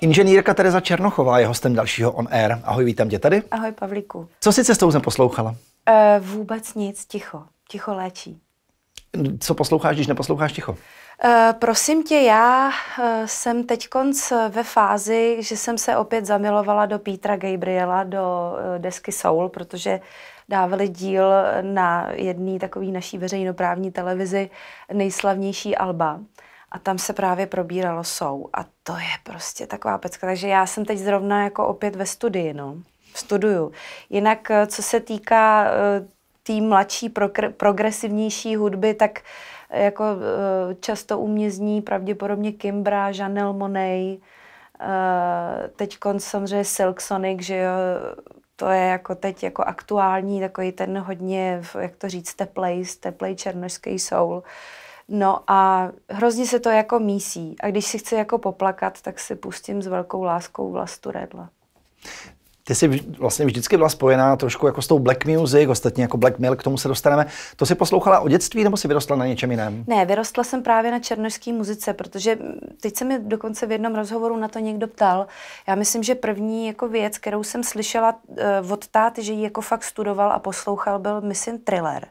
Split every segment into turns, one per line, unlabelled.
Inženýrka Tereza Černochová je hostem dalšího On Air. Ahoj, vítám tě tady.
Ahoj, Pavlíku.
Co si cestou jsem poslouchala?
E, vůbec nic, ticho. Ticho léčí.
Co posloucháš, když neposloucháš ticho?
E, prosím tě, já eh, jsem teď konc ve fázi, že jsem se opět zamilovala do Petra Gabriela, do desky Soul, protože dávali díl na jedné takové naší veřejnoprávní televizi nejslavnější Alba. A tam se právě probíralo sou. A to je prostě taková pecka. Takže já jsem teď zrovna jako opět ve studii, no. V studiu. Jinak, eh, co se týká eh, té tý mladší, progresivnější hudby, tak eh, jako často u mě zní pravděpodobně Kimbra, Janelle Monet, teď samozřejmě Silk Sonic, že jo, to je jako teď jako aktuální, takový ten hodně, jak to říct, teplej, teplej černožský soul. No a hrozně se to jako mísí. A když si chci jako poplakat, tak si pustím s velkou láskou vlastu redla
ty jsi vlastně vždycky byla spojená trošku jako s tou black music, ostatně jako black metal, k tomu se dostaneme. To si poslouchala o dětství nebo si vyrostla na něčem jiném?
Ne, vyrostla jsem právě na černožské muzice, protože teď se mi dokonce v jednom rozhovoru na to někdo ptal. Já myslím, že první jako věc, kterou jsem slyšela eh, od táty, že ji jako fakt studoval a poslouchal, byl Missing Thriller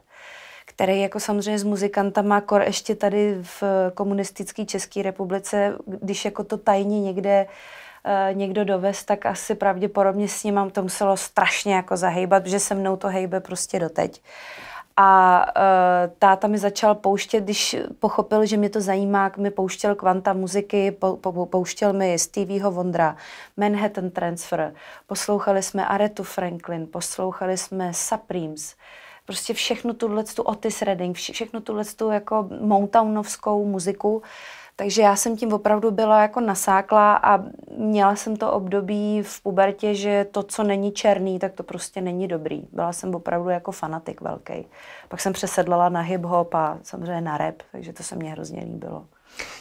který jako samozřejmě s muzikantama kor ještě tady v komunistické České republice, když jako to tajně někde uh, Eh, někdo dovez, tak asi pravděpodobně s ním to muselo strašně jako zahejbat, protože se mnou to hejbe prostě doteď. A uh, táta mi začal pouštět, když pochopil, že mě to zajímá, mi pouštěl kvanta muziky, po, po, pouštěl mi Stevieho Vondra, Manhattan Transfer, poslouchali jsme Aretu Franklin, poslouchali jsme Supremes, prostě všechno tuhle tu Otis Redding, vše, všechno tuhle tu jako Motownovskou muziku. Uh, takže já jsem tím opravdu byla jako nasáklá a měla jsem to období v pubertě, že to, co není černý, tak to prostě není dobrý. Byla jsem opravdu jako fanatik velký. Pak jsem přesedlala na hip-hop a samozřejmě na rap, takže to se mně hrozně líbilo.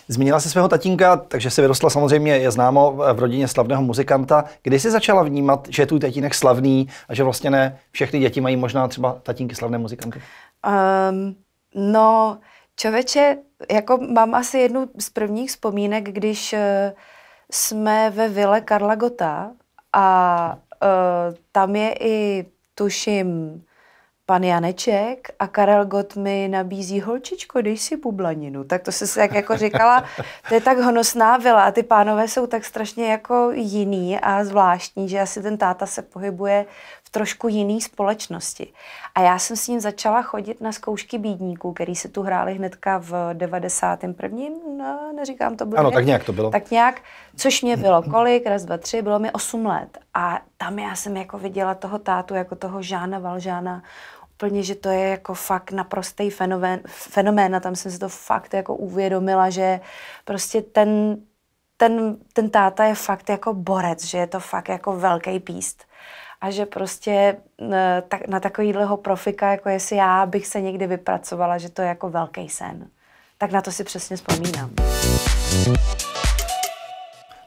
Zmínila se svého tatínka, takže si vyrostla samozřejmě, je známo, v rodině slavného muzikanta. Kdy jsi začala vnímat, že je tu tatínek slavný a že vlastně ne všechny děti mají možná třeba tatínky slavné muzikanty?
Um, no, Čověče, jako mám asi jednu z prvních vzpomínek, když eh, jsme ve vile Karla Gota a eh, tam je i, tuším, pan Janeček a Karel Gott mi nabízí holčičko, dej si bublaninu. Tak to se tak jako říkala, to je tak honosná vila a ty pánové jsou tak strašně jako jiný a zvláštní, že asi ten táta se pohybuje trošku jiný společnosti. A já jsem s ním začala chodit na zkoušky bídníků, který se tu hráli hnedka v 91. No, neříkám to bylo. Ano, tak nějak to bylo. Tak nějak, což mě bylo kolik, raz, dva, tři, bylo mi 8 let. A tam já jsem jako viděla toho tátu, jako toho Žána Valžána, úplně, že to je jako fakt naprostý fenomén, fenomén a tam jsem si to fakt jako uvědomila, že prostě ten, ten, ten táta je fakt jako borec, že je to fakt jako velký píst a že prostě eh, na takovýhleho profika, jako jestli já bych se někdy vypracovala, že to je jako velký sen. Tak na to si přesně vzpomínám.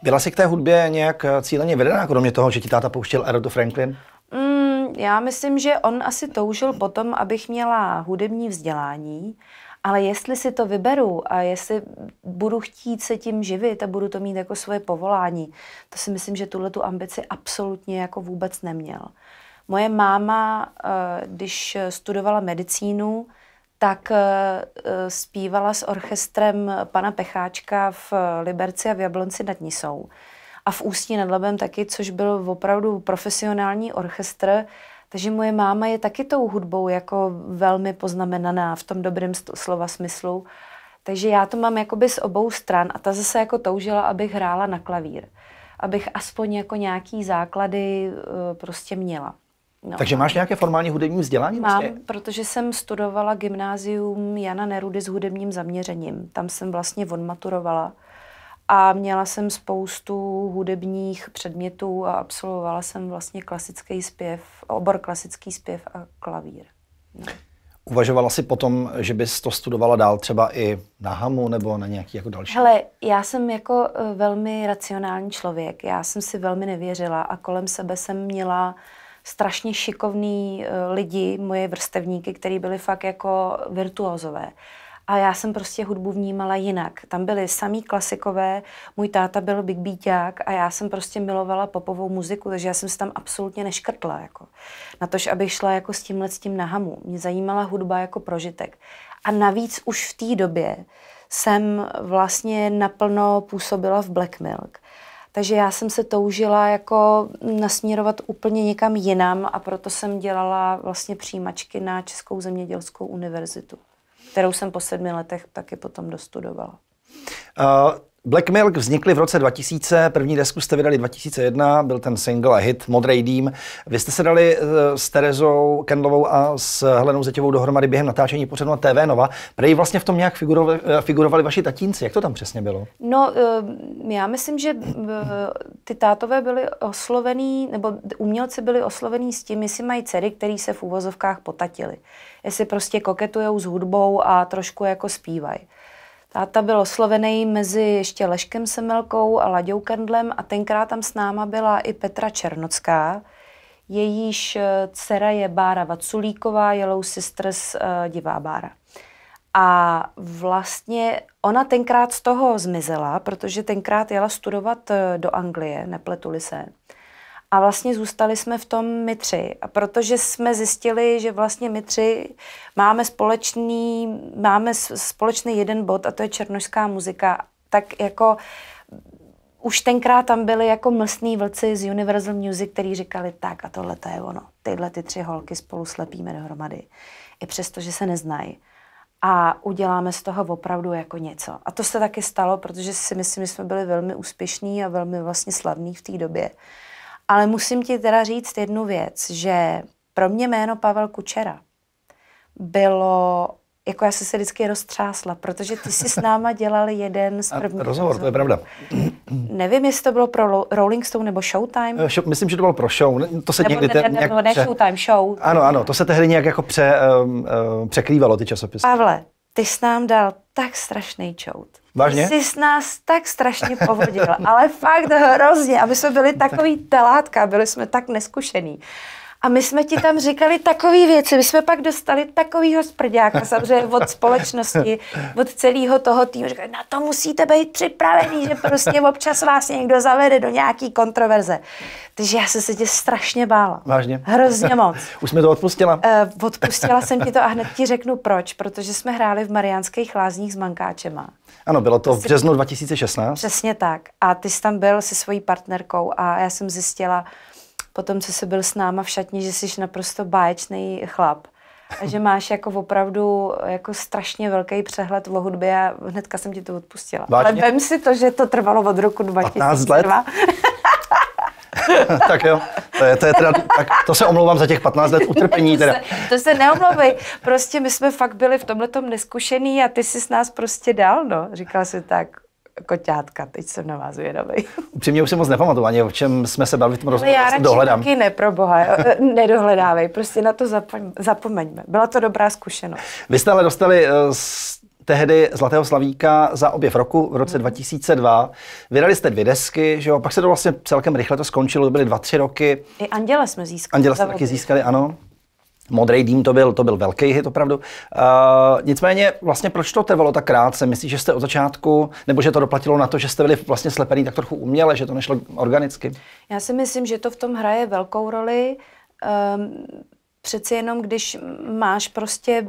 Byla jsi k té hudbě nějak eh, cíleně vedená, kromě toho, že ti táta pouštěl Aretha Franklin?
Mm, já myslím, že on asi toužil potom, abych měla hudební vzdělání, ale jestli si to vyberu a jestli budu chtít se tím živit a budu to mít jako svoje povolání, to si myslím, že tuhle tu ambici absolutně jako vůbec neměl. Moje máma, eh, když studovala medicínu, tak eh, zpívala s orchestrem pana Pecháčka v Liberci a v Jablonci nad Nisou. A v Ústí nad Labem taky, což byl opravdu profesionální orchestr takže moje máma je taky tou hudbou jako velmi poznamenaná v tom dobrém slova smyslu. Takže já to mám jakoby z obou stran a ta zase jako toužila, abych hrála na klavír. Abych aspoň jako nějaký základy e, prostě měla.
No. Takže máš nějaké formální hudební vzdělání? Mám, vlastně?
protože jsem studovala gymnázium Jana Nerudy s hudebním zaměřením. Tam jsem vlastně odmaturovala a měla jsem spoustu hudebních předmětů a absolvovala jsem vlastně klasický zpěv, obor klasický zpěv a klavír. No.
Uvažovala si potom, že bys to studovala dál třeba i na HAMu nebo na nějaký jako další?
Hele, já jsem jako e, velmi racionální člověk. Já jsem si velmi nevěřila a kolem sebe jsem měla strašně šikovný e, lidi, moje vrstevníky, kteří byli fakt jako virtuózové a já jsem prostě hudbu vnímala jinak. Tam byly samý klasikové, můj táta byl Big Beaták a já jsem prostě milovala popovou muziku, takže já jsem se tam absolutně neškrtla. Jako. Na to, abych šla jako s tímhle s tím na hamu. Mě zajímala hudba jako prožitek. A navíc už v té době jsem vlastně naplno působila v Black Milk. Takže já jsem se toužila jako nasměrovat úplně někam jinam a proto jsem dělala vlastně přijímačky na Českou zemědělskou univerzitu kterou jsem po sedmi letech taky potom dostudovala.
Uh, Black Milk vznikly v roce 2000, první desku jste vydali 2001, byl ten single a hit Modrej dým. Vy jste se dali eh, s Terezou Kendlovou a s Helenou Zetěvou dohromady během natáčení pořadu na TV Nova. Prej vlastně v tom nějak figurovali, eh, figurovali vaši tatínci, jak to tam přesně bylo?
No, eh, já myslím, že ty tátové byli oslovený, nebo umělci byli oslovený s tím, jestli mají dcery, které se v úvozovkách potatili. Jestli prostě koketujou s hudbou a trošku jako zpívají. Táta byl oslovený mezi ještě Leškem Semelkou a Laďou Kendlem a tenkrát tam s náma byla i Petra Černocká, jejíž eh, dcera je Bára Vaculíková, Yellow Sisters eh, divá Bára. A vlastně ona tenkrát z toho zmizela, protože tenkrát jela studovat eh, do Anglie, nepletuli se. A vlastně zůstali jsme v tom my tři. A protože jsme zjistili, že vlastně my tři máme společný, máme společný jeden bod a to je černožská muzika, tak jako už tenkrát tam byli jako mlsní vlci z Universal Music, kteří říkali tak a tohle to je ono. Tyhle ty tři holky spolu slepíme dohromady. I přesto, že se neznají. A uděláme z toho opravdu jako něco. A to se taky stalo, protože si myslím, že jsme byli velmi úspěšní a velmi vlastně slavní v té době. Uh, ale musím ti teda říct jednu věc, že pro mě jméno Pavel Kučera bylo jako já jsem se vždycky roztřásla, protože ty jsi s náma dělal jeden
z prvních rozhovor, to je pravda.
Nevím, jestli to bylo pro Rolling Stone nebo Showtime. Uh,
show, myslím, že to bylo pro show. To se nebo někdy ne, ne, nějak ne, ne pře...
Showtime, show. Ano, ano,
to se tehdy nějak jako pře, um, uh, překrývalo ty časopisy. Pavle,
ty jsi nám dal tak strašný čout. Vážně? Jsi s nás tak strašně povodil, ale fakt hrozně, aby jsme byli takový telátka, byli jsme tak neskušený. A my jsme ti tam říkali takové věci, my jsme pak dostali takovýho sprďáka, samozřejmě od společnosti, od celého toho týmu. Říkali, na to musíte být připravený, že prostě občas vás někdo zavede do nějaký kontroverze. Takže já jsem se tě strašně bála.
Vážně? Hrozně moc. Už jsme to odpustila? Eh, odpustila jsem ti to
a hned ti řeknu proč, protože jsme hráli v Mariánských lázních s Mankáčema.
Ano, bylo to v březnu 2016.
Přesně tak. A ty jsi tam byl se svojí partnerkou a já jsem zjistila po tom, co jsi byl s náma v šatni, že jsi naprosto báječný chlap. A že máš jako opravdu jako strašně velký přehled o hudbě a hnedka jsem ti to odpustila. Vážně? Ale vem si to, že to trvalo od roku 2002. 15 let?
tak jo, to je, to je teda, tak to se omlouvám za těch 15 let utrpení. Teda. to,
se, to se neomlouvej, prostě my jsme fakt byli v tomhle tom neskušený a ty jsi s nás prostě dal, no. Říkala jsi tak, koťátka, teď jsem na vás vědavý.
Upřímně už si moc nepamatuju ani, o čem jsme se bavili v tom rozhovoru. No já radši dohledám. taky ne,
pro boha, e, e, nedohledávej, prostě na to zapomeňme. Byla to dobrá zkušenost.
Vy jste ale dostali e, tehdy Zlatého Slavíka za objev roku v roce 2002. Hmm. Vydali jste dvě desky, že jo? pak se to vlastně celkem rychle to skončilo, to byly dva, tři roky.
I Anděle jsme získali. Anděle jsme taky získali,
ano. Modrý dým to byl, to byl velký hit opravdu. Uh, nicméně vlastně proč to trvalo tak krátce? Myslíš, že jste od začátku, nebo že to doplatilo na to, že jste byli vlastně slepený tak trochu uměle, že to nešlo organicky?
Já si myslím, že to v tom hraje velkou roli. Um, přeci jenom, když máš prostě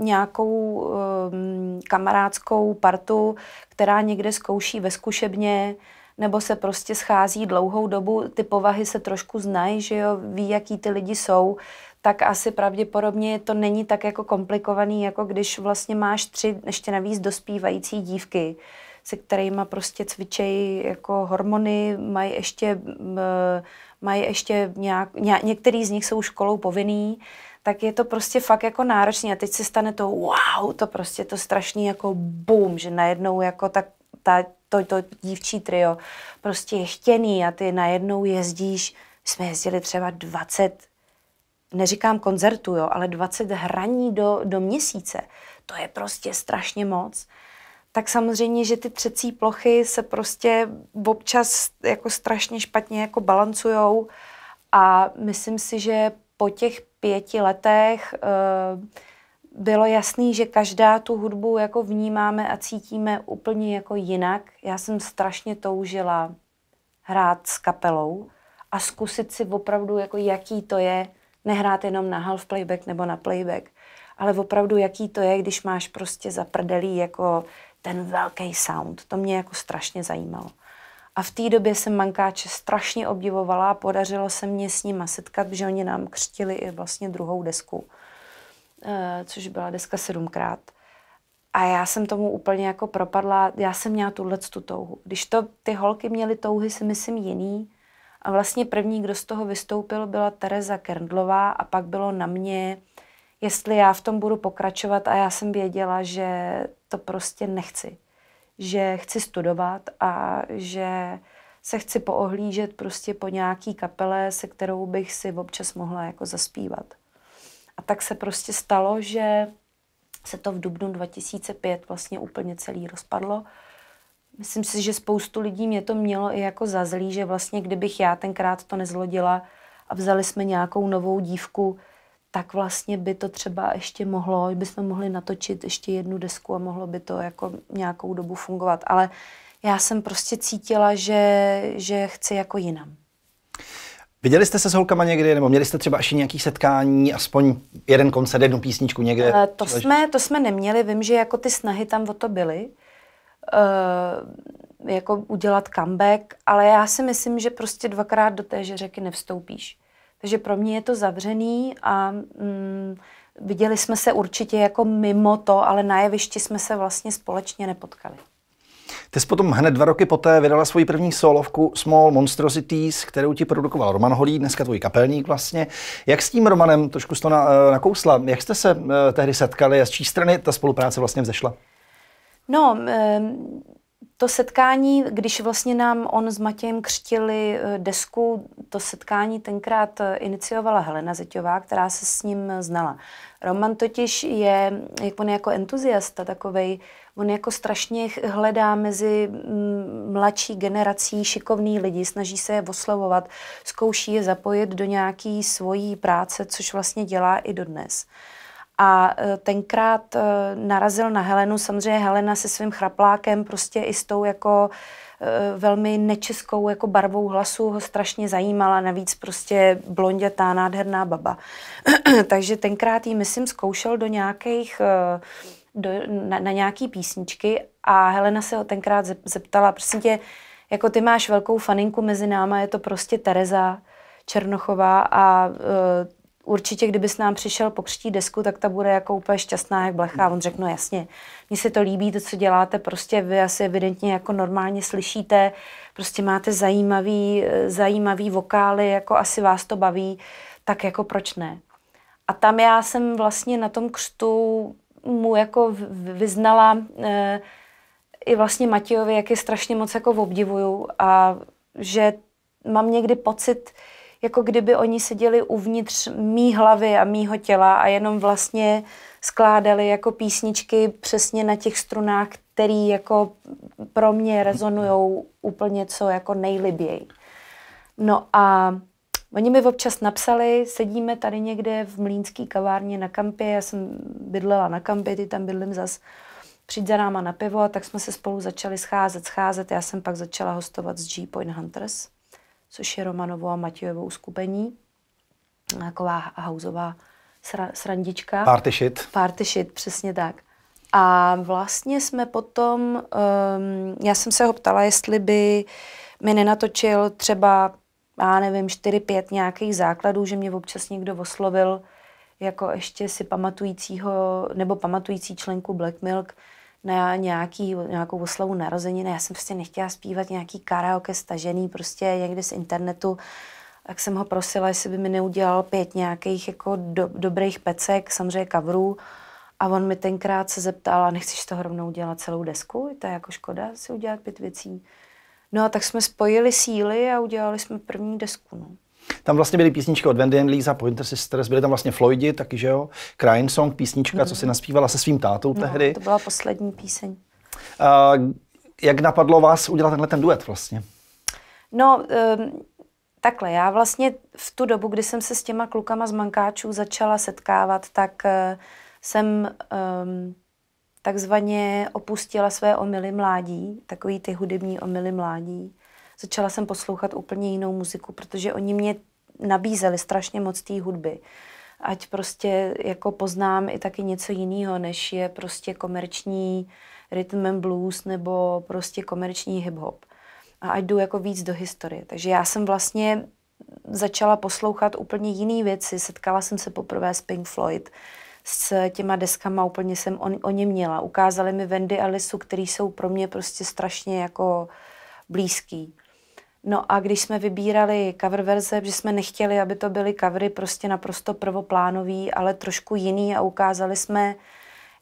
nějakou um, kamarádskou partu, která někde zkouší ve zkušebně, nebo se prostě schází dlouhou dobu, ty povahy se trošku znají, že jo, ví, jaký ty lidi jsou, tak asi pravděpodobně to není tak jako komplikovaný, jako když vlastně máš tři ještě navíc dospívající dívky, se kterými prostě cvičejí jako hormony, mají ještě, e, mají ještě nějak, některý z nich jsou školou povinný, tak je to prostě fakt jako náročný a teď se stane to wow, to prostě to strašný jako boom, že najednou jako tak ta, to, to dívčí trio prostě je chtěný a ty najednou jezdíš, jsme jezdili třeba 20, neříkám koncertu, jo, ale 20 hraní do, do měsíce. To je prostě strašně moc tak samozřejmě, že ty třecí plochy se prostě občas jako strašně špatně jako balancujou a myslím si, že po těch pěti letech eh, bylo jasný, že každá tu hudbu jako vnímáme a cítíme úplně jako jinak. Já jsem strašně toužila hrát s kapelou a zkusit si opravdu, jako jaký to je, nehrát jenom na half playback nebo na playback, ale opravdu, jaký to je, když máš prostě zaprdelý jako ten velký sound. To mě jako strašně zajímalo. A v té době jsem mankáče strašně obdivovala a podařilo se mě s nima setkat, protože oni nám křtili i vlastně druhou desku, eh, což byla deska sedmkrát. A já jsem tomu úplně jako propadla, já jsem měla tuhle tu touhu. Když to ty holky měly touhy, si myslím jiný. A vlastně první, kdo z toho vystoupil, byla Tereza Kerndlová a pak bylo na mě, jestli já v tom budu pokračovat a já jsem věděla, že to prostě nechci že chci studovat a že se chci poohlížet prostě po nějaký kapele, se kterou bych si občas mohla jako zaspívat. A tak se prostě stalo, že se to v dubnu 2005 vlastně úplně celý rozpadlo. Myslím si, že spoustu lidí mě to mělo i jako zazlí, že vlastně kdybych já tenkrát to nezlodila a vzali jsme nějakou novou dívku, tak vlastně by to třeba ještě mohlo, bychom mohli natočit ještě jednu desku a mohlo by to jako nějakou dobu fungovat. Ale já jsem prostě cítila, že, že chci jako jinam.
Viděli jste se s holkama někdy, nebo měli jste třeba ještě nějaký setkání, aspoň jeden koncert, jednu písničku někde? Eh, to jsme,
to jsme neměli, vím, že jako ty snahy tam o to byly, uh, jako udělat comeback, ale já si myslím, že prostě dvakrát do že řeky nevstoupíš. Takže pro mě je to zavřený a mm, viděli jsme se určitě jako mimo to, ale na jevišti jsme se vlastně společně nepotkali.
Ty jsi potom hned dva roky poté vydala svoji první solovku Small Monstrosities, kterou ti produkoval Roman Holý, dneska tvůj kapelník vlastně. Jak s tím Romanem, trošku jsi to na, eh, nakousla, jak jste se eh, tehdy setkali a z čí strany ta spolupráce vlastně vzešla?
No, um to setkání, když vlastně nám on s Matějem křtili eh, desku, to setkání tenkrát eh, iniciovala Helena Zeťová, která se s ním znala. Roman totiž je, jak on je jako entuziasta takovej, on jako strašně hledá mezi mm, mladší generací šikovný lidi, snaží se je oslovovat, zkouší je zapojit do nějaký svojí práce, což vlastně dělá i dodnes. A e, tenkrát e, narazil na Helenu, samozřejmě Helena se svým chraplákem, prostě i s tou jako e, velmi nečeskou jako barvou hlasu ho strašně zajímala, navíc prostě blondětá, nádherná baba. Takže tenkrát jí, myslím, zkoušel do nějakých, do, na, na nějaký písničky a Helena se ho tenkrát zeptala, prostě tě, jako ty máš velkou faninku mezi náma, je to prostě Tereza Černochová a určitě, kdyby s nám přišel pokřtít desku, tak ta bude jako úplně šťastná, jak blechá. On řekl, no jasně, mně se to líbí, to, co děláte, prostě vy asi evidentně jako normálně slyšíte, prostě máte zajímavý, eh, zajímavý vokály, jako asi vás to baví, tak jako proč ne? A tam já jsem vlastně na tom křtu mu jako vyznala e, i vlastně Matějovi, jak je strašně moc jako obdivuju a že mám někdy pocit, jako kdyby oni seděli uvnitř mý hlavy a mýho těla a jenom vlastně skládali jako písničky přesně na těch strunách, které jako pro mě rezonují úplně co jako nejliběji. No a Oni mi občas napsali, sedíme tady někde v mlínský kavárně na kampě, já jsem bydlela na kampě, ty tam bydlím zas, přijď za náma na pivo, a tak jsme se spolu začali scházet, scházet, já jsem pak začala hostovat s G-Point Hunters, což je Romanovo a Matějovo skupení. Taková hauzová sra, srandička. Party shit. Party shit, přesně tak. A vlastně jsme potom, um, já jsem se ho ptala, jestli by mi nenatočil třeba, já nevím, 4-5 nějakých základů, že mě občas někdo oslovil jako ještě si pamatujícího nebo pamatující členku Black Milk, na nějaký, nějakou oslavu narozeniny. Já jsem prostě nechtěla zpívat nějaký karaoke stažený prostě někde z internetu tak jsem ho prosila, jestli by mi neudělal pět nějakých jako do, dobrých pecek, samozřejmě kavrů. A on mi tenkrát se zeptal, a nechceš toho rovnou dělat celou desku? To je jako škoda si udělat pět věcí. No a tak jsme spojili síly a udělali jsme první desku. No.
Tam vlastně byly písničky od Wendy and Lisa, Pointer Sisters, byly tam vlastně Floydi taky, že jo? Crying Song, písnička, mm. co si mhm. naspívala se svým tátou no, tehdy. to
byla poslední píseň.
Uh, jak napadlo vás udělat tenhle ten duet vlastně?
No, um, takhle, já vlastně v tu dobu, kdy jsem se s těma klukama z Mankáčů začala setkávat, tak uh, jsem um, takzvaně opustila své omily mládí, takový ty hudební omily mládí začala jsem poslouchat úplně jinou muziku, protože oni mě nabízeli strašně moc té hudby. Ať prostě jako poznám i taky něco jiného, než je prostě komerční rhythm and blues nebo prostě komerční hip-hop. A ať jdu jako víc do historie. Takže já jsem vlastně začala poslouchat úplně jiné věci. Setkala jsem se poprvé s Pink Floyd, s těma deskama úplně jsem o, o ně měla. Ukázali mi Wendy a Lisu, který jsou pro mě prostě strašně jako blízký. No a když jsme vybírali cover verze, že jsme nechtěli, aby to byly covery prostě naprosto prvoplánový, ale trošku jiný a ukázali jsme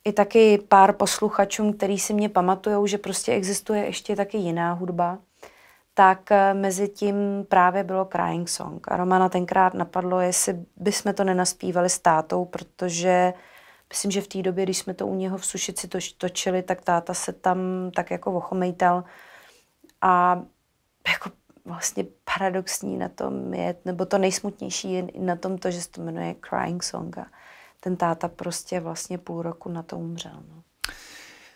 i taky pár posluchačům, který si mě pamatujou, že prostě existuje ještě taky jiná hudba, tak eh, mezi tím právě bylo Crying Song. A Romana tenkrát napadlo, jestli bychom to nenaspívali s tátou, protože myslím, že v té době, když jsme to u něho v Sušici točili, tak táta se tam tak jako ochomejtal a jako vlastně paradoxní na tom je, nebo to nejsmutnější je na tom to, že se to jmenuje Crying Song a ten táta prostě vlastně půl roku na to umřel. No.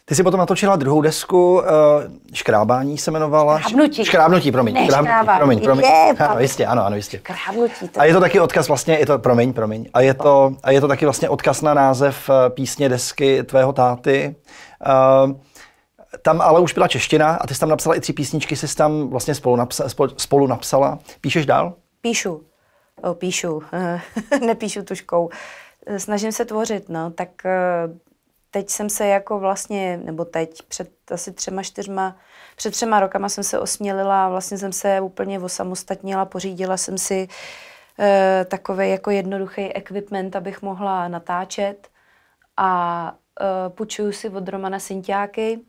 Ty jsi potom natočila druhou desku, eh, škrábání se jmenovala. Škrábnutí. Škrábnutí, promiň. Ne, škrábnutí, škrábám. promiň, promiň. ano, jistě, ano, ano, jistě.
Škrábnutí.
To... A je to taky odkaz vlastně, je to, promiň, promiň. A je to, a je to taky vlastně odkaz na název eh, písně desky tvého táty. Uh, tam ale už byla čeština a ty jsi tam napsala i tři písničky, jsi tam vlastně spolu, napsa, spolu napsala. Píšeš dál?
Píšu. O, píšu. Nepíšu tuškou. Snažím se tvořit, no. Tak eh, teď jsem se jako vlastně, nebo teď, před asi třema, čtyřma, před třema rokama jsem se osmělila, vlastně jsem se úplně osamostatnila, pořídila jsem si e, eh, takový jako jednoduchý equipment, abych mohla natáčet a e, půjčuju si od Romana Sintiáky,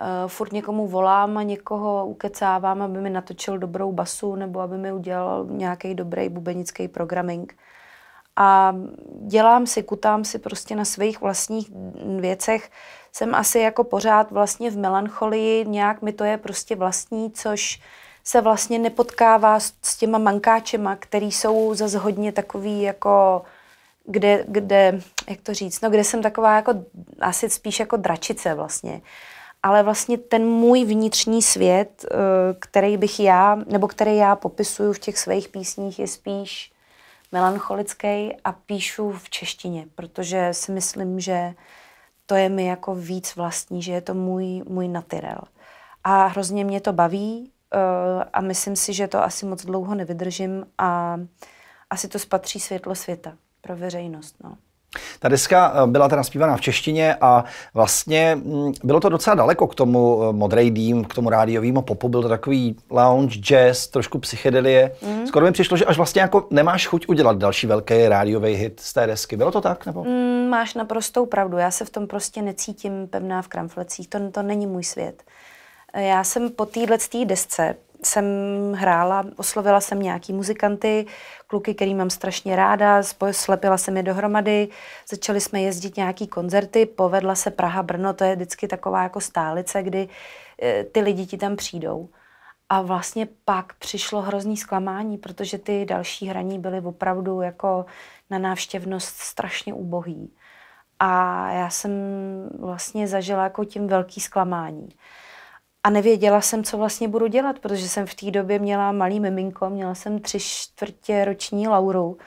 Uh, furt někomu volám a někoho ukecávám, aby mi natočil dobrou basu nebo aby mi udělal nějaký dobrý bubenický programming. A dělám si, kutám si prostě na svých vlastních věcech. Jsem asi jako pořád vlastně v melancholii, nějak mi to je prostě vlastní, což se vlastně nepotkává s, s těma mankáčema, který jsou zase hodně takový jako kde, kde, jak to říct, no kde jsem taková jako asi spíš jako dračice vlastně. Uh, ale vlastně ten můj vnitřní svět, eh, který bych já, nebo který já popisuju v těch svých písních, je spíš melancholický a píšu v češtině, protože si myslím, že to je mi jako víc vlastní, že je to můj, můj natyrel. A hrozně mě to baví eh, a myslím si, že to asi moc dlouho nevydržím a asi to spatří světlo světa pro veřejnost.
No. Ta deska eh, byla teda zpívaná v češtině a vlastně mm, bylo to docela daleko k tomu eh, modrej dým, k tomu rádiovýmu popu. Byl to takový lounge, jazz, trošku psychedelie. Mm. Skoro mi přišlo, že až vlastně jako nemáš chuť udělat další velký rádiový hit z té desky. Bylo to tak? Nebo?
Mm, máš naprostou pravdu. Já se v tom prostě necítím pevná v kramflecích. To, to není můj svět. Já jsem po téhle desce jsem hrála, oslovila jsem nějaký muzikanty, kluky, který mám strašně ráda, slepila jsem je dohromady, začali jsme jezdit nějaký koncerty, povedla se Praha, Brno, to je vždycky taková jako stálice, kdy e, ty lidi ti tam přijdou. A vlastně pak přišlo hrozný zklamání, protože ty další hraní byly opravdu jako na návštěvnost strašně ubohý. A já jsem vlastně zažila jako tím velký zklamání a nevěděla jsem, co vlastně budu dělat, protože jsem v té době měla malý miminko, měla jsem tři čtvrtě roční Lauru.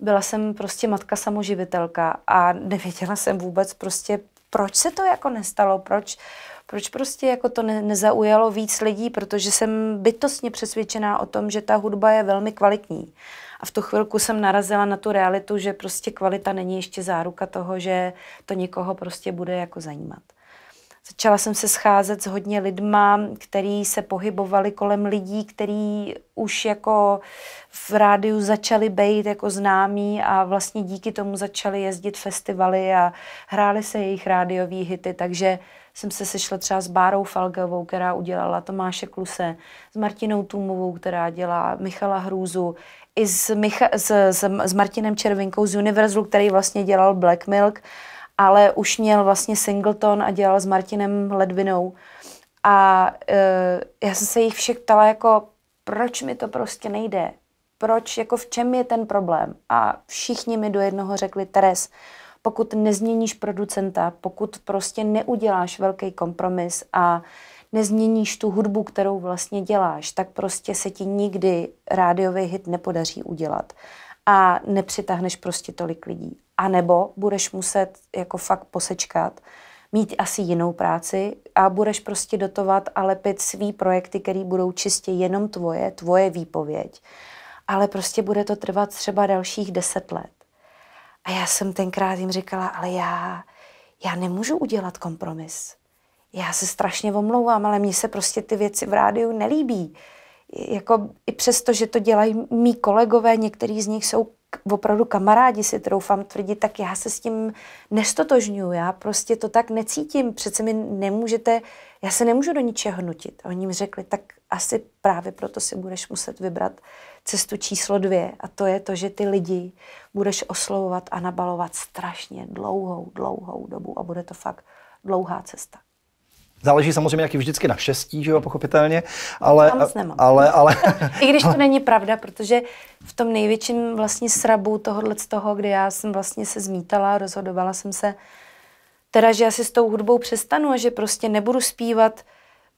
Byla jsem prostě matka samoživitelka a nevěděla jsem vůbec prostě, proč se to jako nestalo, proč, proč prostě jako to ne, nezaujalo víc lidí, protože jsem bytostně přesvědčená o tom, že ta hudba je velmi kvalitní. A v tu chvilku jsem narazila na tu realitu, že prostě kvalita není ještě záruka toho, že to někoho prostě bude jako zajímat. Začala jsem se scházet s hodně lidma, který se pohybovali kolem lidí, který už jako v rádiu začali být jako známí a vlastně díky tomu začali jezdit festivaly a hrály se jejich rádiové hity, takže jsem se sešla třeba s Bárou Falgovou, která udělala Tomáše Kluse, s Martinou Tumovou, která dělá Michala Hrůzu, i s, Micha- s, s, s Martinem Červinkou z Univerzlu, který vlastně dělal Black Milk ale už měl vlastně singleton a dělal s Martinem Ledvinou. A uh, já jsem se jich všech ptala jako, proč mi to prostě nejde? Proč, jako v čem je ten problém? A všichni mi do jednoho řekli, Teres, pokud nezměníš producenta, pokud prostě neuděláš velký kompromis a nezměníš tu hudbu, kterou vlastně děláš, tak prostě se ti nikdy rádiový hit nepodaří udělat a nepřitáhneš prostě tolik lidí. A nebo budeš muset jako fakt posečkat, mít asi jinou práci a budeš prostě dotovat a lepit svý projekty, které budou čistě jenom tvoje, tvoje výpověď. Ale prostě bude to trvat třeba dalších deset let. A já jsem tenkrát jim říkala, ale já, já nemůžu udělat kompromis. Já se strašně omlouvám, ale mně se prostě ty věci v rádiu nelíbí jako i přesto, že to dělají mý kolegové, některý z nich jsou opravdu kamarádi, si troufám tvrdit, tak já se s tím nestotožňuji, já prostě to tak necítím, přece mi nemůžete, já se nemůžu do ničeho nutit. A oni mi řekli, tak asi právě proto si budeš muset vybrat cestu číslo dvě a to je to, že ty lidi budeš oslovovat a nabalovat strašně dlouhou, dlouhou dobu a bude to fakt dlouhá cesta.
Záleží samozřejmě i vždycky na šestí, že jo, pochopitelně, ale... Já moc nemám. Ale, ale,
I když to není pravda, protože v tom největším vlastně srabu tohohle z toho, kde já jsem vlastně se zmítala, rozhodovala jsem se, teda, že já si s tou hudbou přestanu a že prostě nebudu zpívat,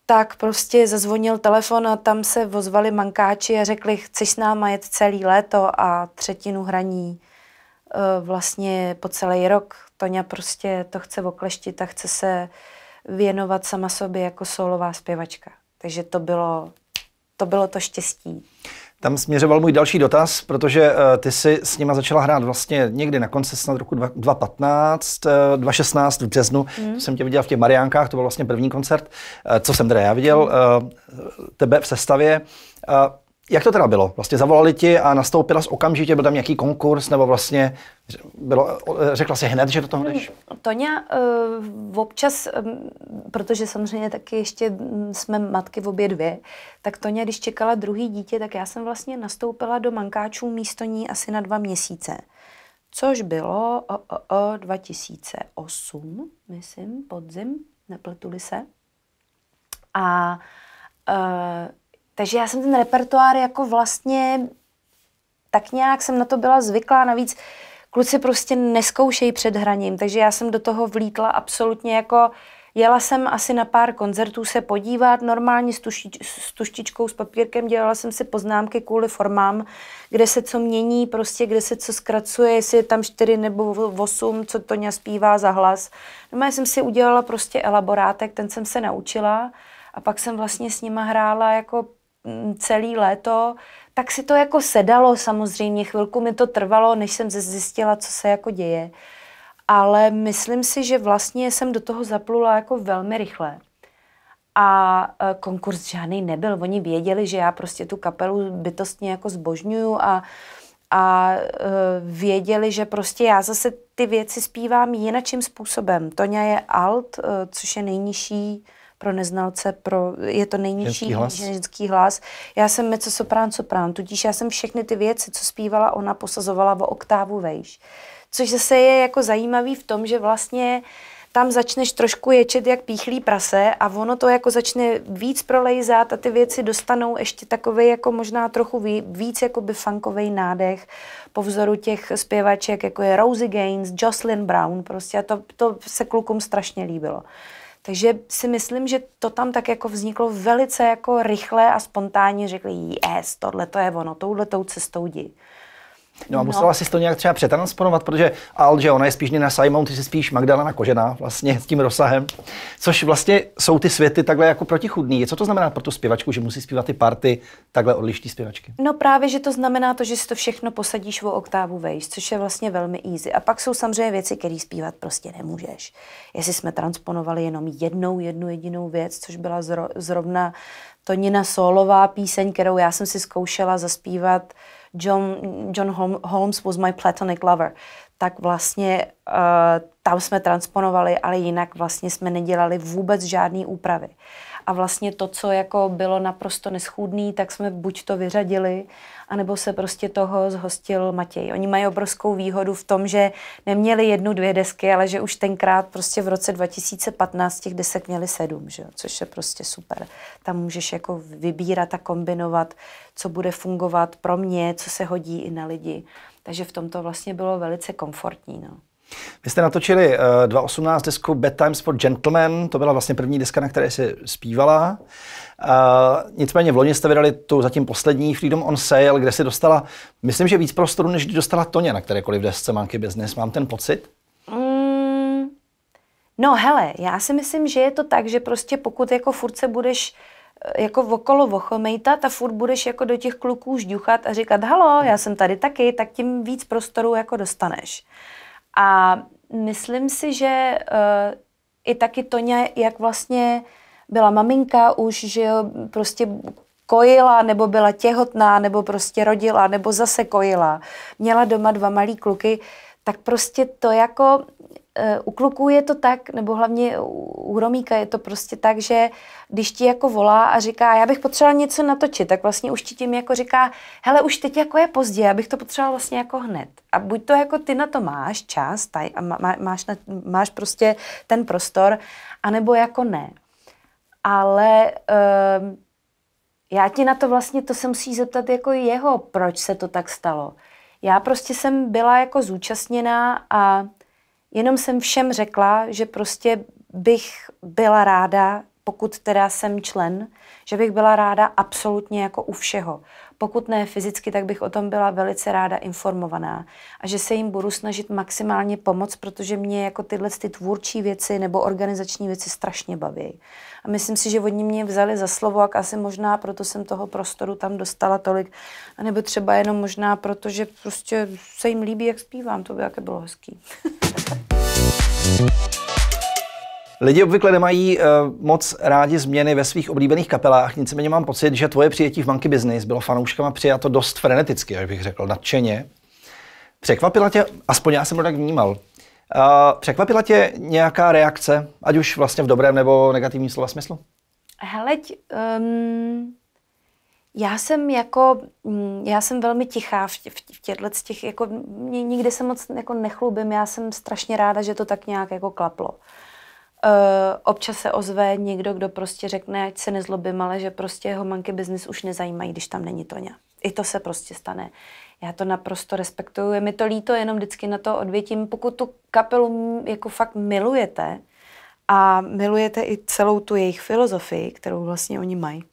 tak prostě zazvonil telefon a tam se vozvali mankáči a řekli, chceš s náma jet celý léto a třetinu hraní eh, vlastně po celý rok. Toňa prostě to chce okleštit a chce se věnovat sama sobě jako solová zpěvačka. Takže to bylo to, bylo to štěstí.
Tam směřoval můj další dotaz, protože uh, ty si s nima začala hrát vlastně někdy na konci snad roku 2015, uh, 2016 v březnu. Mm. To jsem tě viděl v těch Mariánkách, to byl vlastně první koncert, uh, co jsem teda já viděl, uh, tebe v sestavě. Uh, jak to teda bylo? Vlastně zavolali ti a nastoupila jsi okamžitě, byl tam nějaký konkurs, nebo vlastně bylo, řekla si hned, že do toho jdeš?
Hmm, Toňa eh, občas, mm, protože samozřejmě taky ještě mm, jsme matky v obě dvě, tak Toňa, když čekala druhý dítě, tak já jsem vlastně nastoupila do mankáčů místo ní asi na dva měsíce. Což bylo o, o, o 2008, myslím, podzim, nepletuli se. A eh, takže já jsem ten repertoár jako vlastně tak nějak jsem na to byla zvyklá, navíc kluci prostě neskoušejí před hraním, takže já jsem do toho vlítla absolutně jako Jela jsem asi na pár koncertů se podívat, normálně s, tuši, s tuštičkou, s papírkem, dělala jsem si poznámky kvůli formám, kde se co mění, prostě kde se co zkracuje, jestli je tam čtyři nebo osm, co to ně zpívá za hlas. No já jsem si udělala prostě elaborátek, ten jsem se naučila a pak jsem vlastně s nima hrála jako Mm, celý léto, tak si to jako sedalo samozřejmě, chvilku mi to trvalo, než jsem zjistila, co se jako děje. Ale myslím si, že vlastně jsem do toho zaplula jako velmi rychle. A e, konkurs žádný nebyl. Oni věděli, že já prostě tu kapelu bytostně jako zbožňuju a, a e, věděli, že prostě já zase ty věci zpívám jinakým způsobem. Toňa je alt, e, což je nejnižší pro neznalce, pro, je to nejnižší ženský hlas. ženský hlas. Já jsem meco soprán soprán, tudíž já jsem všechny ty věci, co zpívala ona, posazovala o oktávu vejš. Což zase je jako zajímavý v tom, že vlastně tam začneš trošku ječet jak píchlý prase a ono to jako začne víc prolejzat a ty věci dostanou ještě takový jako možná trochu víc jakoby funkovej nádech po vzoru těch zpěvaček, jako je Rosie Gaines, Jocelyn Brown prostě a to, to se klukům strašně líbilo. Takže si myslím, že to tam tak jako vzniklo velice jako rychle a spontánně, řekli, yes, tohle to je ono, touhletou cestou jdi.
No a no. musela no. si to nějak třeba přetransponovat, protože Al, že ona je spíš na Simon, ty jsi spíš Magdalena Kožená vlastně s tím rozsahem, což vlastně jsou ty světy takhle jako protichudný. Co to znamená pro tu zpěvačku, že musí zpívat ty party takhle odlišní zpěvačky?
No právě, že to znamená to, že si to všechno posadíš o oktávu vejš, což je vlastně velmi easy. A pak jsou samozřejmě věci, které zpívat prostě nemůžeš. Jestli jsme transponovali jenom jednou, jednu jedinou věc, což byla zro, zrovna Tonina Solová píseň, kterou já jsem si zkoušela zaspívat John, John Holmes was my platonic lover, tak vlastně uh, tam jsme transponovali, ale jinak vlastně jsme nedělali vůbec žádné úpravy a vlastně to, co jako bylo naprosto neschůdný, tak jsme buď to vyřadili, anebo se prostě toho zhostil Matěj. Oni mají obrovskou výhodu v tom, že neměli jednu, dvě desky, ale že už tenkrát prostě v roce 2015 těch desek měli sedm, že jo? což je prostě super. Tam můžeš jako vybírat a kombinovat, co bude fungovat pro mě, co se hodí i na lidi. Takže v tom to vlastně bylo velice komfortní.
No. Vy jste natočili uh, 2018 desku Times for Gentlemen, to byla vlastně první deska, na které se zpívala. Uh, nicméně v loni jste vydali tu zatím poslední Freedom on Sale, kde si dostala, myslím, že víc prostoru, než dostala Toně na kterékoliv desce Monkey Business. Mám ten pocit?
Mm, no hele, já si myslím, že je to tak, že prostě pokud jako furt se budeš eh, jako okolo vochomejta, a furt budeš jako do těch kluků žduchat a říkat, halo, já jsem tady taky, tak tím víc prostoru jako dostaneš. Uh, a myslím si, že uh, i taky to jak vlastně byla maminka už, že jo, prostě kojila, nebo byla těhotná, nebo prostě rodila, nebo zase kojila, měla doma dva malý kluky, tak prostě to jako Eh, u kluků je to tak, nebo hlavně u Romíka je to prostě tak, že když ti jako volá a říká, já bych potřeboval něco natočit, tak vlastně už ti tím jako říká, hele, už teď jako je pozdě, já bych to potřeboval vlastně jako hned. A buď to jako ty na to máš čas, taj, a má, máš, na, máš prostě ten prostor, anebo jako ne. Ale uh, já ti na to vlastně, to se musí zeptat jako jeho, proč se to tak stalo. Já prostě jsem byla jako zúčastněná a Jenom jsem všem řekla, že prostě bych byla ráda, pokud teda jsem člen, že bych byla ráda absolutně jako u všeho. Pokud ne fyzicky, tak bych o tom byla velice ráda informovaná a že se jim budu snažit maximálně pomoct, protože mě jako tyhle ty tvůrčí věci nebo organizační věci strašně baví. A myslím si, že oni mě vzali za slovo, a asi možná proto jsem toho prostoru tam dostala tolik, a nebo třeba jenom možná proto, že prostě se jim líbí, jak zpívám, to by jaké bylo hezký.
Lidi obvykle nemají uh, moc rádi změny ve svých oblíbených kapelách, nicméně mám pocit, že tvoje přijetí v Monkey Business bylo fanouškama přijato dost freneticky, jak bych řekl, nadšeně. Překvapila tě, aspoň já jsem to tak vnímal, uh, překvapila tě nějaká reakce, ať už vlastně v dobrém nebo negativním slova smyslu?
Heleď, um, já jsem jako, mm, já jsem velmi tichá v, tě, v těchto těch, jako nikdy se moc jako nechlubím, já jsem strašně ráda, že to tak nějak jako klaplo. Uh, Eh, občas se ozve někdo, kdo prostě řekne, ať se nezlobím, ale že prostě jeho manky business už nezajímají, když tam není Toně. I to se prostě stane. Já to naprosto respektuju. Je mi to líto, jenom vždycky na to odvětím. Pokud tu kapelu jako fakt milujete a milujete i celou tu jejich filozofii, kterou vlastně oni mají,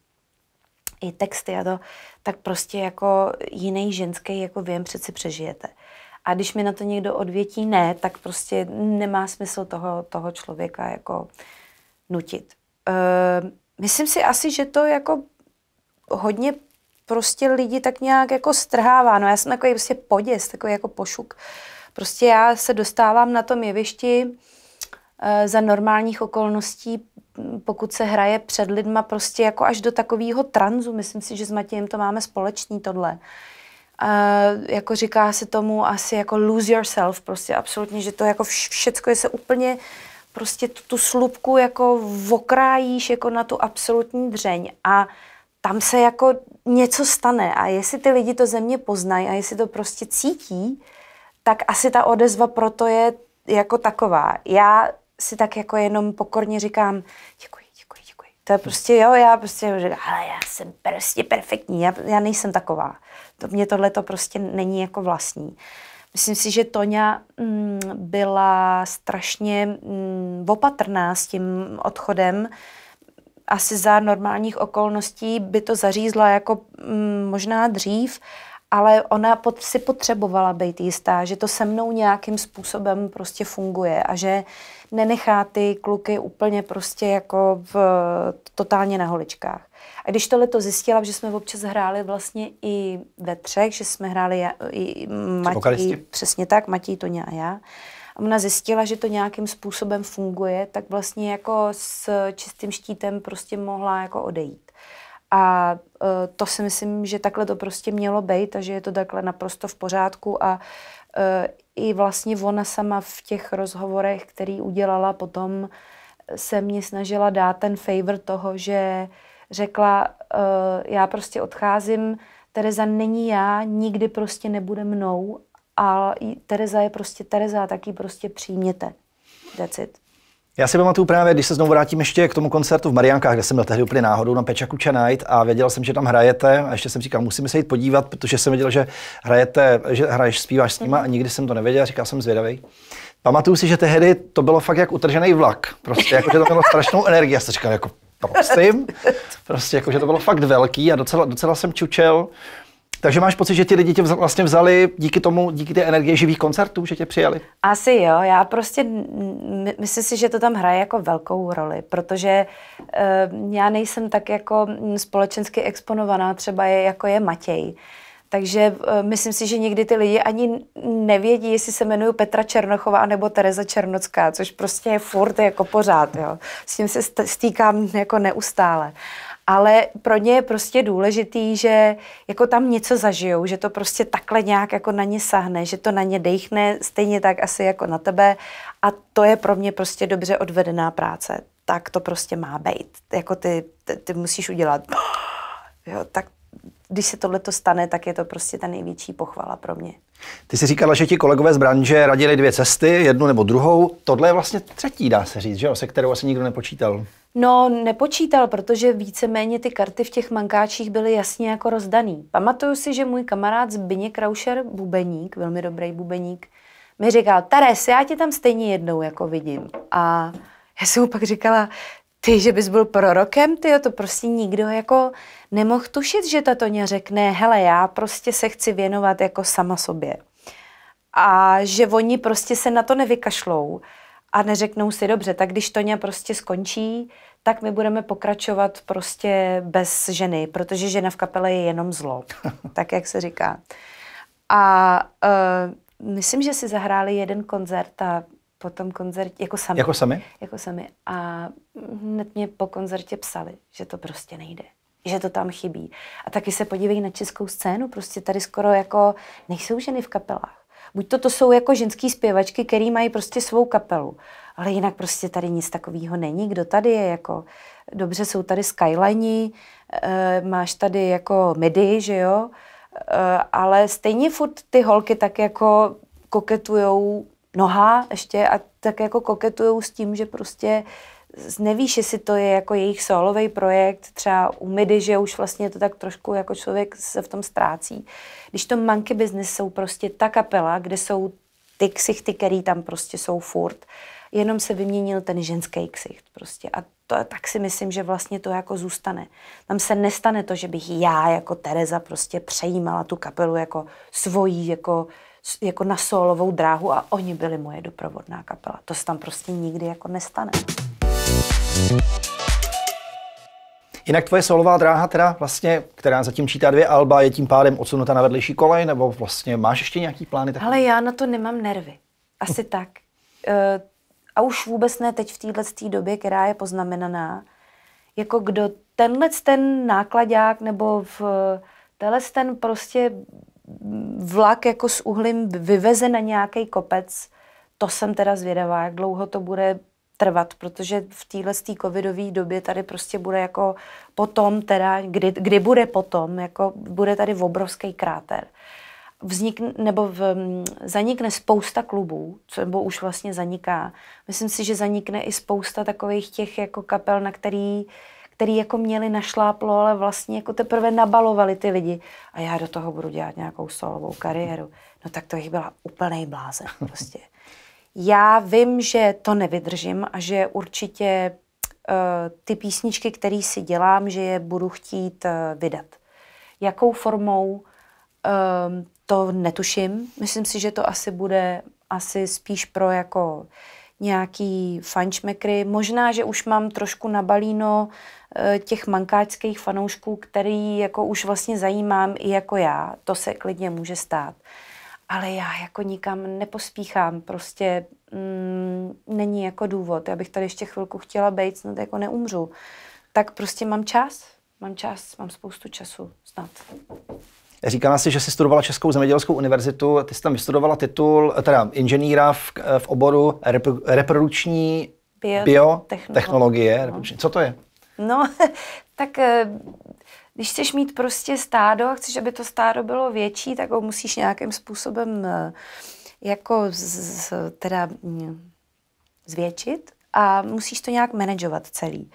i texty a to, tak prostě jako jiný ženský jako věm přeci přežijete. A když mi na to někdo odvětí ne, tak prostě nemá smysl toho, toho člověka jako nutit. E, myslím si asi, že to jako hodně prostě lidi tak nějak jako strhává. No já jsem takový prostě poděs, takový jako pošuk. Prostě já se dostávám na tom jevišti e, za normálních okolností, pokud se hraje před lidma prostě jako až do takového tranzu. Myslím si, že s Matějem to máme společný tohle jako říká se tomu asi jako lose yourself, prostě absolutně, že to jako vš- všecko je se úplně prostě tu, tu slupku jako okrájíš jako na tu absolutní dřeň a tam se jako něco stane a jestli ty lidi to ze mě poznají a jestli to prostě cítí, tak asi ta odezva proto je jako taková. Já si tak jako jenom pokorně říkám, děkuji, děkuji, děkuji. To je prostě, jo, já prostě říkám, ale já jsem prostě perfektní, já, já nejsem taková. To, mě tohle to prostě není jako vlastní. Myslím si, že Toňa mm, byla strašně mm, opatrná s tím odchodem. Asi za normálních okolností by to zařízla jako mm, možná dřív, ale ona si potřebovala být jistá, že to se mnou nějakým způsobem prostě funguje a že nenechá ty kluky úplně prostě jako v totálně na holičkách. A když to leto zjistila, že jsme občas hráli vlastně i ve třech, že jsme hráli já, i Matí, přesně tak, Matí, Toně a já, a ona zjistila, že to nějakým způsobem funguje, tak vlastně jako s čistým štítem prostě mohla jako odejít. A e, to si myslím, že takhle to prostě mělo být a že je to takhle naprosto v pořádku a e, i vlastně ona sama v těch rozhovorech, který udělala potom, se mě snažila dát ten favor toho, že řekla, uh, já prostě odcházím, Tereza není já, nikdy prostě nebude mnou a Tereza je prostě Tereza, tak ji prostě přijměte. Decit.
Já si pamatuju právě, když se znovu vrátím ještě k tomu koncertu v Mariánkách, kde jsem byl tehdy úplně náhodou na Peča Kuča Night a věděl jsem, že tam hrajete a ještě jsem říkal, musíme se jít podívat, protože jsem věděl, že hrajete, že hraješ, zpíváš s nima a mhm. nikdy jsem to nevěděl a říkal jsem zvědavý. Pamatuju si, že tehdy to bylo fakt jak utržený vlak. Prostě jako, že to mělo strašnou energii. Já jsem říkal, jako prosím. Prostě jako, že to bylo fakt velký a docela, docela jsem čučel. Takže máš pocit, že ty lidi tě vlastně vzali díky tomu, díky té energie živých koncertů, že tě přijali?
Asi jo, já prostě myslím si, že to tam hraje jako velkou roli, protože uh, já nejsem tak jako společensky exponovaná, třeba je, jako je Matěj. Uh, takže eh, myslím si, že někdy ty lidi ani nevědí, jestli se jmenuju Petra Černochová nebo Tereza Černocká, což prostě je furt jako pořád. Jo. S tím se stýkám jako neustále ale pro ně je prostě důležitý, že jako tam něco zažijou, že to prostě takhle nějak jako na ně sahne, že to na ně dechne, stejně tak asi jako na tebe a to je pro mě prostě dobře odvedená práce. Tak to prostě má být. Jako ty, ty, ty musíš udělat, jo, tak když se tohle stane, tak je to prostě ta největší pochvala pro mě.
Ty jsi říkala, že ti kolegové z branže radili dvě cesty, jednu nebo druhou. Tohle je vlastně třetí, dá se říct, že se kterou asi nikdo nepočítal.
No, nepočítal, protože víceméně ty karty v těch mankáčích byly jasně jako rozdaný. Pamatuju si, že můj kamarád Zbyně Kraušer, bubeník, velmi dobrý bubeník, mi říkal, Teres, já tě tam stejně jednou jako vidím. A já jsem mu pak říkala, ty, že bys byl prorokem, ty to prostě nikdo jako nemohl tušit, že ně řekne, hele, já prostě se chci věnovat jako sama sobě. A že oni prostě se na to nevykašlou a neřeknou si, dobře, tak když ně prostě skončí, tak my budeme pokračovat prostě bez ženy, protože žena v kapele je jenom zlo, tak jak se říká. A uh, myslím, že si zahráli jeden koncert a po tom koncertě, jako sami. Jako sami? Jako sami. A hned mě po koncertě psali, že to prostě nejde že to tam chybí. A taky se podívej na českou scénu, prostě tady skoro jako nejsou ženy v kapelách. Buď to, to jsou jako ženský zpěvačky, který mají prostě svou kapelu, ale jinak prostě tady nic takového není. Kdo tady je jako, dobře jsou tady skyliny, e, eh, máš tady jako Midi, že jo, e, ale stejně furt ty holky tak jako koketujou noha ještě a tak jako koketují s tím, že prostě nevíš, jestli to je jako jejich solový projekt, třeba u Midy, že už vlastně to tak trošku jako člověk se v tom ztrácí. Když to Monkey Business jsou prostě ta kapela, kde jsou ty ksichty, které tam prostě jsou furt, jenom se vyměnil ten ženský ksicht prostě a to, tak si myslím, že vlastně to jako zůstane. Tam se nestane to, že bych já jako Tereza prostě přejímala tu kapelu jako svojí, jako jako na solovou dráhu a oni byli moje doprovodná kapela. To se tam prostě nikdy jako nestane.
Jinak tvoje solová dráha teda vlastně, která zatím čítá dvě alba, je tím pádem odsunuta na vedlejší kolej, nebo vlastně máš ještě nějaký plány? Takový?
Ale já na to nemám nervy. Asi tak. Eh, a už vůbec ne teď v této době, která je poznamenaná. Jako kdo tenhle ten nákladák nebo v tenhle ten prostě vlak jako s uhlím vyveze na nějaký kopec, to jsem teda zvědavá, jak dlouho to bude trvat, protože v téhle covidové době tady prostě bude jako potom, teda, kdy, kdy bude potom, jako bude tady obrovský kráter. Vznikne, nebo v, zanikne spousta klubů, co, nebo už vlastně zaniká. Myslím si, že zanikne i spousta takových těch jako kapel, na který uh, který jako měli našláplo, ale vlastně jako teprve nabalovali ty lidi. A já do toho budu dělat nějakou solovou kariéru. No tak to jich byla úplný blázen prostě. Já vím, že to nevydržím a že určitě uh, ty písničky, které si dělám, že je budu chtít uh, vydat. Jakou formou, uh, to netuším. Myslím si, že to asi bude asi spíš pro jako nějaký fančmekry. Možná, že už mám trošku nabalíno eh, těch mankáčských fanoušků, který jako už vlastně zajímám i jako já. To se klidně může stát. Ale já jako nikam nepospíchám, prostě mm, není jako důvod. Já bych tady ještě chvilku chtěla být, snad jako neumřu. Tak prostě mám čas, mám čas, mám spoustu času, snad.
Říkala si, že jsi studovala Českou zemědělskou univerzitu, ty jsi tam vystudovala titul, teda inženýra v, v oboru rep, reprodukční biotechnologie. Bio, no. Co to je?
No, tak eh, když chceš mít prostě stádo a chceš, aby to stádo bylo větší, tak ho musíš nějakým způsobem eh, jako z, z, teda mm, zvětšit a musíš to nějak manažovat celý.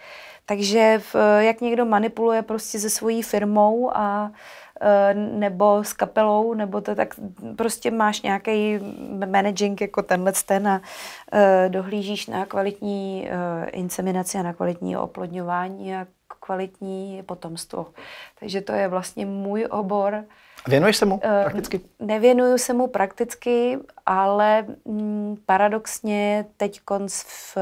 Takže v, eh, jak někdo manipuluje prostě se svojí firmou a uh, Eh, nebo s kapelou, nebo to tak prostě máš nějaký managing jako tenhle ten a eh, dohlížíš na kvalitní eh, inseminaci a na kvalitní oplodňování a kvalitní potomstvo. Takže to je vlastně můj obor.
Věnuješ se mu prakticky?
Nevěnuju se mu prakticky, ale mm, paradoxně teď konc v,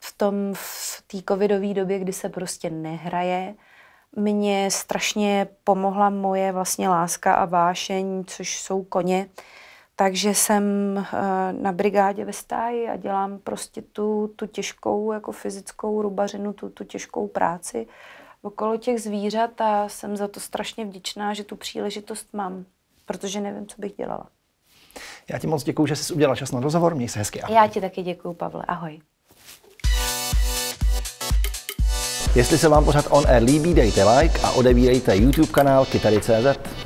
v tom v té covidové době, kdy se prostě nehraje, mě strašně pomohla moje vlastně láska a vášeň, což jsou koně. Takže jsem eh, na brigádě ve stáji a dělám prostě tu, tu těžkou jako fyzickou rubařinu, tu, tu těžkou práci okolo těch zvířat a jsem za to strašně vděčná, že tu příležitost mám, protože nevím, co bych dělala.
Já ti moc děkuji, že jsi udělala čas na rozhovor, měj se hezky. Ahoj.
Já ti taky děkuji, Pavle. Ahoj.
Jestli se vám pořad On Air líbí, dejte like a odebírejte YouTube kanál Kytary.cz.